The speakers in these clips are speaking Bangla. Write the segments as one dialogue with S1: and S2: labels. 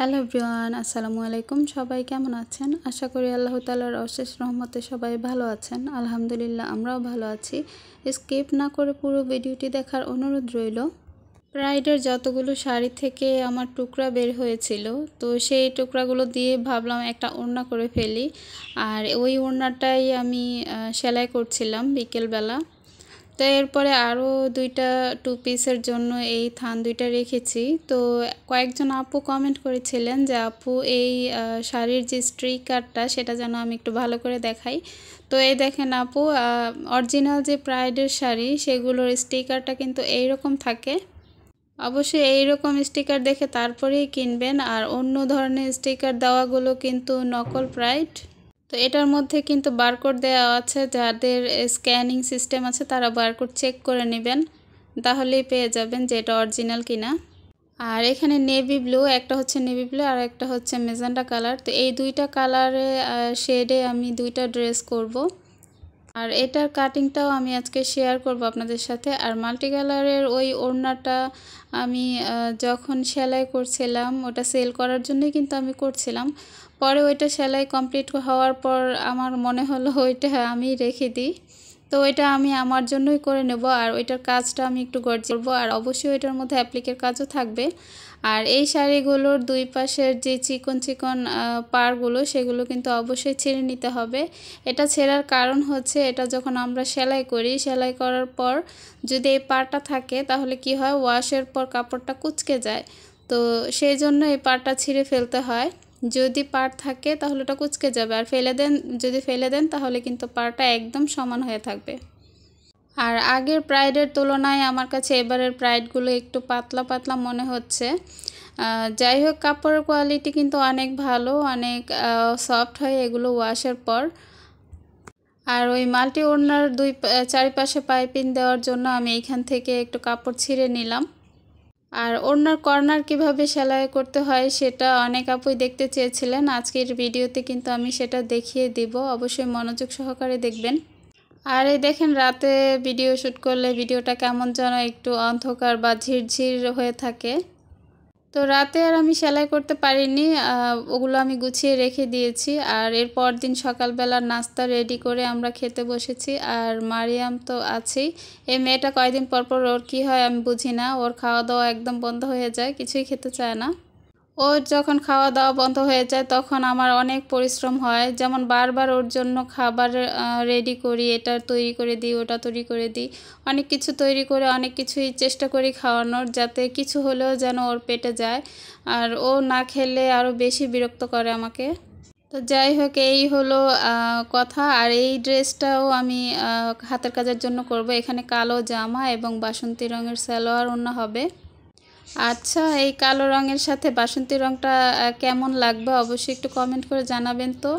S1: হ্যালো ব্রিয়ান আসসালামু আলাইকুম সবাই কেমন আছেন আশা করি আল্লাহ তালার অশেষ রহমতে সবাই ভালো আছেন আলহামদুলিল্লাহ আমরাও ভালো আছি স্কিপ না করে পুরো ভিডিওটি দেখার অনুরোধ রইল প্রাইডের যতগুলো শাড়ি থেকে আমার টুকরা বের হয়েছিল তো সেই টুকরাগুলো দিয়ে ভাবলাম একটা ওড়না করে ফেলি আর ওই ওড়নাটাই আমি সেলাই করছিলাম বিকেলবেলা তো এরপরে আরও দুইটা টু পিসের জন্য এই থান দুইটা রেখেছি তো কয়েকজন আপু কমেন্ট করেছিলেন যে আপু এই শাড়ির যে স্ট্রিকারটা সেটা যেন আমি একটু ভালো করে দেখাই তো এই দেখেন আপু অরিজিনাল যে প্রাইডের শাড়ি সেগুলোর স্টিকারটা কিন্তু এই রকম থাকে অবশ্যই এইরকম স্টিকার দেখে তারপরেই কিনবেন আর অন্য ধরনের স্টিকার দেওয়াগুলো কিন্তু নকল প্রাইড তো এটার মধ্যে কিন্তু বারকোড দেওয়া আছে যাদের স্ক্যানিং সিস্টেম আছে তারা বারকোড চেক করে নেবেন তাহলেই পেয়ে যাবেন যে এটা অরিজিনাল কিনা আর এখানে নেভি ব্লু একটা হচ্ছে নেভি ব্লু আর একটা হচ্ছে মেজান্ডা কালার তো এই দুইটা কালারে শেডে আমি দুইটা ড্রেস করব। আর এটার কাটিংটাও আমি আজকে শেয়ার করব আপনাদের সাথে আর মাল্টি কালারের ওই ওড়নাটা আমি যখন সেলাই করছিলাম ওটা সেল করার জন্যই কিন্তু আমি করছিলাম পরে ওইটা সেলাই কমপ্লিট হওয়ার পর আমার মনে হলো ওইটা আমি রেখে দিই তো ওইটা আমি আমার জন্যই করে নেব আর ওইটার কাজটা আমি একটু গর্জি করবো আর অবশ্যই ওইটার মধ্যে অ্যাপ্লিকের কাজও থাকবে আর এই শাড়িগুলোর দুই পাশের যে চিকন চিকন পারগুলো সেগুলো কিন্তু অবশ্যই ছেড়ে নিতে হবে এটা ছেঁড়ার কারণ হচ্ছে এটা যখন আমরা সেলাই করি সেলাই করার পর যদি এই পারটা থাকে তাহলে কি হয় ওয়াশের পর কাপড়টা কুচকে যায় তো সেই জন্য এই পারটা ছিঁড়ে ফেলতে হয় যদি পার থাকে তাহলে ওটা কুচকে যাবে আর ফেলে দেন যদি ফেলে দেন তাহলে কিন্তু পারটা একদম সমান হয়ে থাকবে আর আগের প্রাইডের তুলনায় আমার কাছে এবারের প্রাইডগুলো একটু পাতলা পাতলা মনে হচ্ছে যাই হোক কাপড়ের কোয়ালিটি কিন্তু অনেক ভালো অনেক সফট হয় এগুলো ওয়াশের পর আর ওই মাল্টি ওনার দুই চারিপাশে পাইপিং দেওয়ার জন্য আমি এইখান থেকে একটু কাপড় ছিঁড়ে নিলাম আর ওনার কর্নার কিভাবে সেলাই করতে হয় সেটা অনেক আপুই দেখতে চেয়েছিলেন আজকের ভিডিওতে কিন্তু আমি সেটা দেখিয়ে দিব অবশ্যই মনোযোগ সহকারে দেখবেন আর এই দেখেন রাতে ভিডিও শ্যুট করলে ভিডিওটা কেমন যেন একটু অন্ধকার বা ঝিরঝির হয়ে থাকে তো রাতে আর আমি সেলাই করতে পারিনি ওগুলো আমি গুছিয়ে রেখে দিয়েছি আর এর দিন সকালবেলা নাস্তা রেডি করে আমরা খেতে বসেছি আর মারিয়াম তো আছেই এই মেয়েটা কয়দিন পরপর ওর কী হয় আমি বুঝি না ওর খাওয়া দাওয়া একদম বন্ধ হয়ে যায় কিছুই খেতে চায় না ওর যখন খাওয়া দাওয়া বন্ধ হয়ে যায় তখন আমার অনেক পরিশ্রম হয় যেমন বারবার ওর জন্য খাবার রেডি করি এটা তৈরি করে দিই ওটা তৈরি করে দিই অনেক কিছু তৈরি করে অনেক কিছুই চেষ্টা করি খাওয়ানোর যাতে কিছু হলেও যেন ওর পেটে যায় আর ও না খেলে আরও বেশি বিরক্ত করে আমাকে তো যাই হোক এই হলো কথা আর এই ড্রেসটাও আমি হাতের কাজের জন্য করব এখানে কালো জামা এবং বাসন্তী রঙের স্যালোয়ার অন্য হবে আচ্ছা এই কালো রঙের সাথে বাসন্তী রঙটা কেমন লাগবে অবশ্যই একটু কমেন্ট করে জানাবেন তো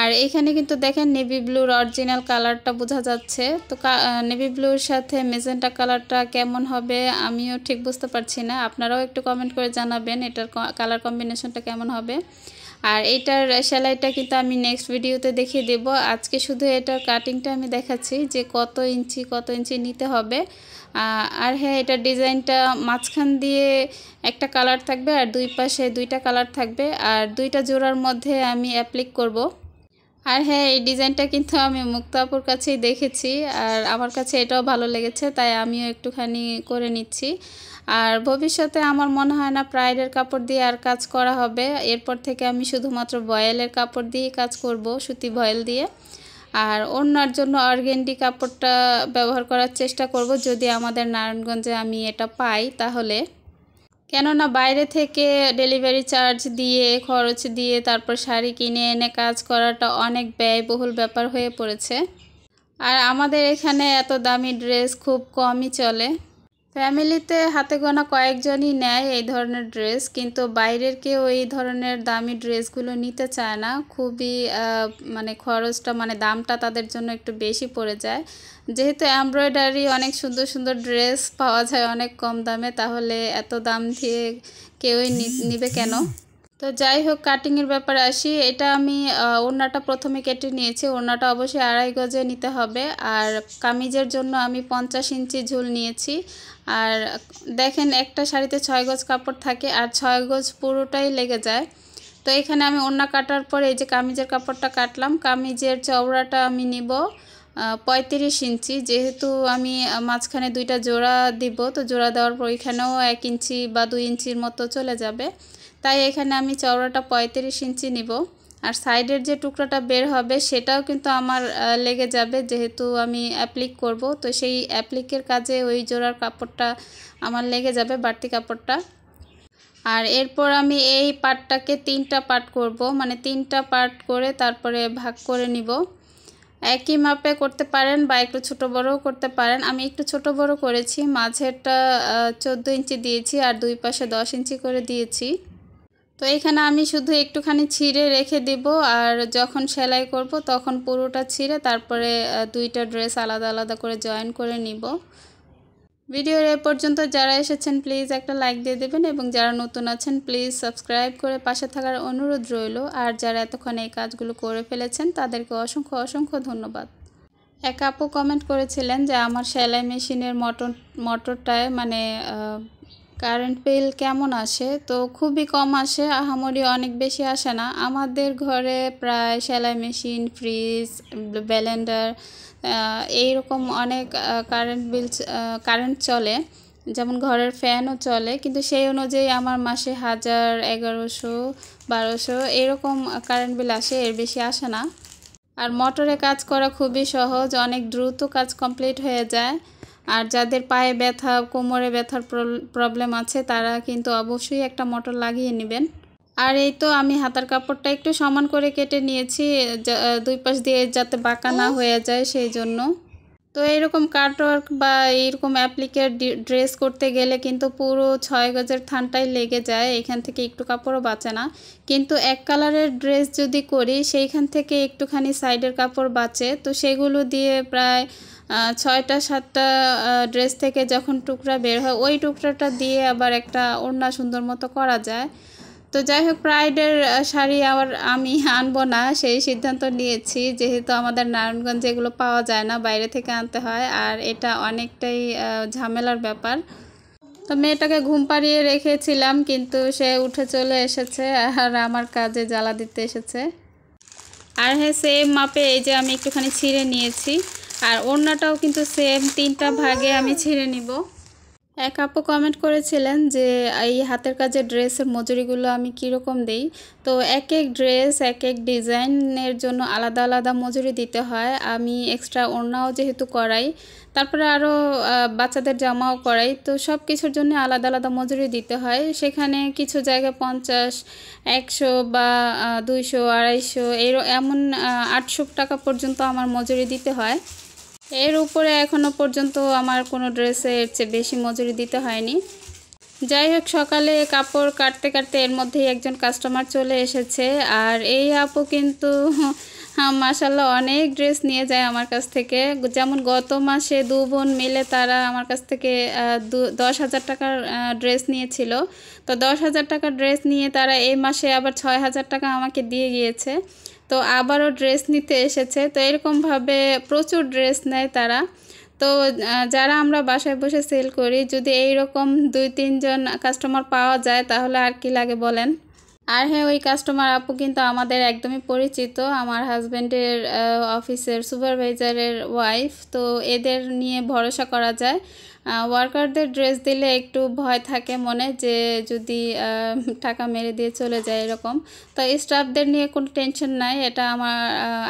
S1: আর এখানে কিন্তু দেখেন নেভি ব্লুর অরিজিনাল কালারটা বোঝা যাচ্ছে তো নেভি ব্লুর সাথে মেজেন্টা কালারটা কেমন হবে আমিও ঠিক বুঝতে পারছি না আপনারাও একটু কমেন্ট করে জানাবেন এটার কালার কম্বিনেশনটা কেমন হবে আর এটার সেলাইটা কিন্তু আমি নেক্সট ভিডিওতে দেখিয়ে দেব আজকে শুধু এটার কাটিংটা আমি দেখাচ্ছি যে কত ইঞ্চি কত ইঞ্চি নিতে হবে আর হ্যাঁ এটার ডিজাইনটা মাঝখান দিয়ে একটা কালার থাকবে আর দুই পাশে দুইটা কালার থাকবে আর দুইটা জোড়ার মধ্যে আমি অ্যাপ্লিক করব। আর হ্যাঁ এই ডিজাইনটা কিন্তু আমি মুক্তাপুর কাছেই দেখেছি আর আমার কাছে এটাও ভালো লেগেছে তাই আমিও একটুখানি করে নিচ্ছি আর ভবিষ্যতে আমার মনে হয় না প্রাইডের কাপড় দিয়ে আর কাজ করা হবে এরপর থেকে আমি শুধুমাত্র বয়েলের কাপড় দিয়েই কাজ করব সুতি বয়েল দিয়ে আর অন্যার জন্য অর্গেন্ডি কাপড়টা ব্যবহার করার চেষ্টা করব যদি আমাদের নারায়ণগঞ্জে আমি এটা পাই তাহলে কেননা বাইরে থেকে ডেলিভারি চার্জ দিয়ে খরচ দিয়ে তারপর শাড়ি কিনে এনে কাজ করাটা অনেক ব্যয়বহুল ব্যাপার হয়ে পড়েছে আর আমাদের এখানে এত দামি ড্রেস খুব কমই চলে ফ্যামিলিতে হাতে গোনা কয়েকজনই নেয় এই ধরনের ড্রেস কিন্তু বাইরের কেউ এই ধরনের দামি ড্রেসগুলো নিতে চায় না খুবই মানে খরচটা মানে দামটা তাদের জন্য একটু বেশি পড়ে যায় যেহেতু এমব্রয়ডারি অনেক সুন্দর সুন্দর ড্রেস পাওয়া যায় অনেক কম দামে তাহলে এত দাম দিয়ে কেউই নিবে কেন তো যাই হোক কাটিংয়ের ব্যাপারে আসি এটা আমি ওড়নাটা প্রথমে কেটে নিয়েছি ওড়নাটা অবশ্যই আড়াই গজে নিতে হবে আর কামিজের জন্য আমি পঞ্চাশ ইঞ্চি ঝুল নিয়েছি আর দেখেন একটা শাড়িতে ছয় গজ কাপড় থাকে আর ছয় গজ পুরোটাই লেগে যায় তো এখানে আমি ওড়না কাটার পরে এই যে কামিজের কাপড়টা কাটলাম কামিজের চওড়াটা আমি নিব পঁয়ত্রিশ ইঞ্চি যেহেতু আমি মাঝখানে দুইটা জোড়া দিব তো জোড়া দেওয়ার পর এখানেও এক ইঞ্চি বা দুই ইঞ্চির মতো চলে যাবে তাই এখানে আমি চওড়াটা পঁয়ত্রিশ ইঞ্চি নিব আর সাইডের যে টুকরাটা বের হবে সেটাও কিন্তু আমার লেগে যাবে যেহেতু আমি অ্যাপ্লিক করব তো সেই অ্যাপ্লিকের কাজে ওই জোড়ার কাপড়টা আমার লেগে যাবে বাড়তি কাপড়টা আর এরপর আমি এই পার্টটাকে তিনটা পার্ট করব মানে তিনটা পার্ট করে তারপরে ভাগ করে নিব একই মাপে করতে পারেন বা একটু ছোটো বড়ও করতে পারেন আমি একটু ছোট বড় করেছি মাঝেরটা চোদ্দো ইঞ্চি দিয়েছি আর দুই পাশে দশ ইঞ্চি করে দিয়েছি তো এখানে আমি শুধু একটুখানি ছিঁড়ে রেখে দিব আর যখন সেলাই করব তখন পুরোটা ছিঁড়ে তারপরে দুইটা ড্রেস আলাদা আলাদা করে জয়েন করে নিব ভিডিওর এ পর্যন্ত যারা এসেছেন প্লিজ একটা লাইক দিয়ে দেবেন এবং যারা নতুন আছেন প্লিজ সাবস্ক্রাইব করে পাশে থাকার অনুরোধ রইল আর যারা এতক্ষণ এই কাজগুলো করে ফেলেছেন তাদেরকে অসংখ্য অসংখ্য ধন্যবাদ এক আপু কমেন্ট করেছিলেন যে আমার সেলাই মেশিনের মটর মটরটায় মানে কারেন্ট বিল কেমন আসে তো খুবই কম আসে আহামরি অনেক বেশি আসে না আমাদের ঘরে প্রায় সেলাই মেশিন ফ্রিজ ব্যালেন্ডার এইরকম অনেক কারেন্ট বিল কারেন্ট চলে যেমন ঘরের ফ্যানও চলে কিন্তু সেই অনুযায়ী আমার মাসে হাজার এগারোশো বারোশো এরকম কারেন্ট বিল আসে এর বেশি আসে না আর মোটরে কাজ করা খুবই সহজ অনেক দ্রুত কাজ কমপ্লিট হয়ে যায় আর যাদের পায়ে ব্যথা কোমরে ব্যথার প্রবলেম আছে তারা কিন্তু অবশ্যই একটা মোটর লাগিয়ে নেবেন আর এই তো আমি হাতার কাপড়টা একটু সমান করে কেটে নিয়েছি দুই পাশ দিয়ে যাতে বাঁকা না হয়ে যায় সেই জন্য তো এরকম কাটওয়ার্ক বা এরকম অ্যাপ্লিকের ড্রেস করতে গেলে কিন্তু পুরো ছয় গজের থানটাই লেগে যায় এখান থেকে একটু কাপড়ও বাঁচে না কিন্তু এক কালারের ড্রেস যদি করি সেইখান থেকে একটুখানি সাইডের কাপড় বাঁচে তো সেগুলো দিয়ে প্রায় ছয়টা সাতটা ড্রেস থেকে যখন টুকরা বের হয় ওই টুকরাটা দিয়ে আবার একটা ওড়না সুন্দর মতো করা যায় তো যাই হোক প্রাইডের শাড়ি আবার আমি আনবো না সেই সিদ্ধান্ত নিয়েছি যেহেতু আমাদের নারায়ণগঞ্জে এগুলো পাওয়া যায় না বাইরে থেকে আনতে হয় আর এটা অনেকটাই ঝামেলার ব্যাপার তো মেয়েটাকে ঘুম পাড়িয়ে রেখেছিলাম কিন্তু সে উঠে চলে এসেছে আর আমার কাজে জ্বালা দিতে এসেছে আর হ্যাঁ সেম মাপে এই যে আমি একটুখানি ছিঁড়ে নিয়েছি আর ওড়নাটাও কিন্তু সেম তিনটা ভাগে আমি ছিঁড়ে নিব এক আপু কমেন্ট করেছিলেন যে এই হাতের কাজে ড্রেসের মজুরিগুলো আমি কীরকম দিই তো এক এক ড্রেস এক এক ডিজাইনের জন্য আলাদা আলাদা মজুরি দিতে হয় আমি এক্সট্রা ওড়নাও যেহেতু করাই তারপরে আরও বাচ্চাদের জামাও করাই তো সব কিছুর জন্য আলাদা আলাদা মজুরি দিতে হয় সেখানে কিছু জায়গায় পঞ্চাশ একশো বা দুইশো আড়াইশো এর এমন আটশো টাকা পর্যন্ত আমার মজুরি দিতে হয় এর উপরে এখনও পর্যন্ত আমার কোনো ড্রেসের চেয়ে বেশি মজুরি দিতে হয়নি যাই হোক সকালে কাপড় কাটতে কাটতে এর মধ্যেই একজন কাস্টমার চলে এসেছে আর এই আপু কিন্তু হ্যাঁ, মাসাল্লাহ অনেক ড্রেস নিয়ে যায় আমার কাছ থেকে যেমন গত মাসে দু বোন মিলে তারা আমার কাছ থেকে দশ হাজার টাকার ড্রেস নিয়েছিল তো দশ হাজার টাকার ড্রেস নিয়ে তারা এই মাসে আবার ছয় হাজার টাকা আমাকে দিয়ে গিয়েছে তো আবারও ড্রেস নিতে এসেছে তো এরকমভাবে প্রচুর ড্রেস নেয় তারা তো যারা আমরা বাসায় বসে সেল করি যদি এইরকম দুই তিনজন কাস্টমার পাওয়া যায় তাহলে আর কি লাগে বলেন আর হ্যাঁ ওই কাস্টমার আপু কিন্তু আমাদের একদমই পরিচিত আমার হাজব্যান্ডের অফিসের সুপারভাইজারের ওয়াইফ তো এদের নিয়ে ভরসা করা যায় ওয়ার্কারদের ড্রেস দিলে একটু ভয় থাকে মনে যে যদি টাকা মেরে দিয়ে চলে যায় এরকম তো স্টাফদের নিয়ে কোনো টেনশন নাই এটা আমার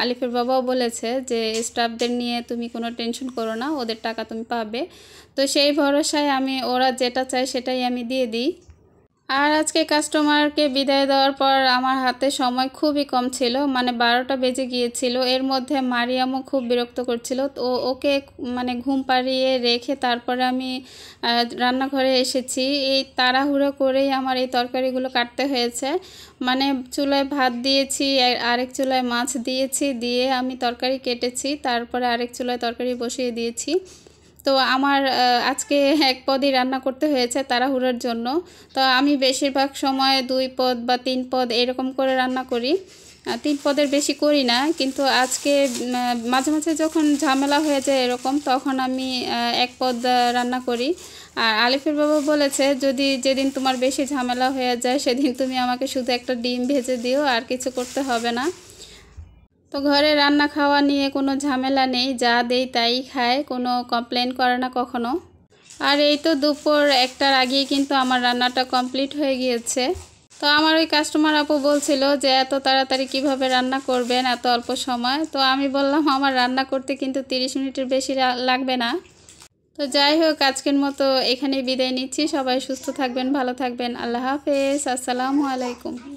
S1: আলিফের বাবাও বলেছে যে স্টাফদের নিয়ে তুমি কোনো টেনশন করো না ওদের টাকা তুমি পাবে তো সেই ভরসায় আমি ওরা যেটা চায় সেটাই আমি দিয়ে দিই আর আজকে কাস্টমারকে বিদায় দেওয়ার পর আমার হাতে সময় খুবই কম ছিল মানে বারোটা বেজে গিয়েছিল এর মধ্যে মারিয়ামও খুব বিরক্ত করছিল তো ওকে মানে ঘুম পাড়িয়ে রেখে তারপরে আমি রান্নাঘরে এসেছি এই তাড়াহুড়ো করেই আমার এই তরকারিগুলো কাটতে হয়েছে মানে চুলায় ভাত দিয়েছি আরেক চুলায় মাছ দিয়েছি দিয়ে আমি তরকারি কেটেছি তারপরে আরেক চুলায় তরকারি বসিয়ে দিয়েছি তো আমার আজকে এক পদই রান্না করতে হয়েছে তাড়াহুড়োর জন্য তো আমি বেশিরভাগ সময় দুই পদ বা তিন পদ এরকম করে রান্না করি তিন পদের বেশি করি না কিন্তু আজকে মাঝে মাঝে যখন ঝামেলা হয়ে যায় এরকম তখন আমি এক পদ রান্না করি আর আলিফের বাবা বলেছে যদি যেদিন তোমার বেশি ঝামেলা হয়ে যায় সেদিন তুমি আমাকে শুধু একটা ডিম ভেজে দিও আর কিছু করতে হবে না তো ঘরে রান্না খাওয়া নিয়ে কোনো ঝামেলা নেই যা দেই তাই খায় কোনো কমপ্লেন করে না কখনো আর এই তো দুপুর একটার আগেই কিন্তু আমার রান্নাটা কমপ্লিট হয়ে গিয়েছে তো আমার ওই কাস্টমার আপু বলছিল যে এত তাড়াতাড়ি কিভাবে রান্না করবেন এত অল্প সময় তো আমি বললাম আমার রান্না করতে কিন্তু তিরিশ মিনিটের বেশি লাগবে না তো যাই হোক আজকের মতো এখানেই বিদায় নিচ্ছি সবাই সুস্থ থাকবেন ভালো থাকবেন আল্লাহ হাফেজ আসসালামু আলাইকুম